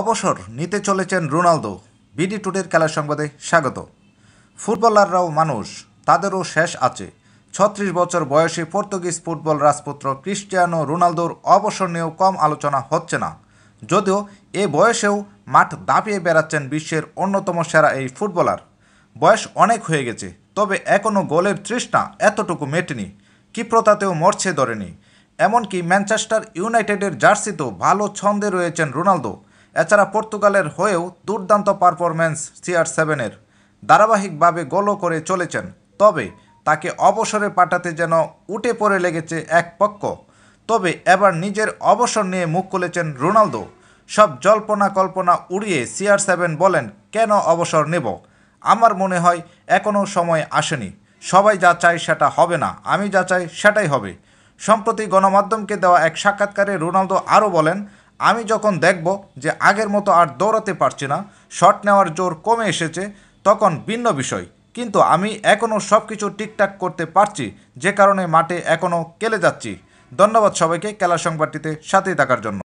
অবসর নিতে চলেছেন রোনালদো বিডি টুডের খেলার সংবাদে স্বাগত ফুটবলাররাও মানুষ তাদেরও শেষ আছে ছত্রিশ বছর বয়সে পর্তুগিজ ফুটবল রাজপুত্র ক্রিস্টিয়ানো রোনালদোর অবসর নিয়েও কম আলোচনা হচ্ছে না যদিও এ বয়সেও মাঠ দাপিয়ে বেড়াচ্ছেন বিশ্বের অন্যতম সেরা এই ফুটবলার বয়স অনেক হয়ে গেছে তবে এখনও গোলের তৃষ্ণা এতটুকু মেটেনি ক্ষিপ্রতাতেও মরছে ধরেনি এমনকি ম্যানচেস্টার ইউনাইটেডের জার্সিতেও ভালো ছন্দে রয়েছেন রোনালদো এছাড়া পর্তুগালের হয়েও দুর্দান্ত পারফরম্যান্স সিআর সেভেনের ধারাবাহিকভাবে গোলও করে চলেছেন তবে তাকে অবসরে পাঠাতে যেন উঠে পড়ে লেগেছে এক পক্ষ তবে এবার নিজের অবসর নিয়ে মুখ খুলেছেন রোনালদো সব জল্পনা কল্পনা উড়িয়ে সিআর সেভেন বলেন কেন অবসর নেব আমার মনে হয় এখনও সময় আসেনি সবাই যা চায় সেটা হবে না আমি যা চাই সেটাই হবে সম্প্রতি গণমাধ্যমকে দেওয়া এক সাক্ষাৎকারে রোনালদো আরও বলেন আমি যখন দেখব যে আগের মতো আর দৌড়াতে পারছি না শট নেওয়ার জোর কমে এসেছে তখন ভিন্ন বিষয় কিন্তু আমি এখনও সব কিছু ঠিকঠাক করতে পারছি যে কারণে মাঠে এখনও কেলে যাচ্ছি ধন্যবাদ সবাইকে খেলা সংবাদটিতে সাথেই থাকার জন্য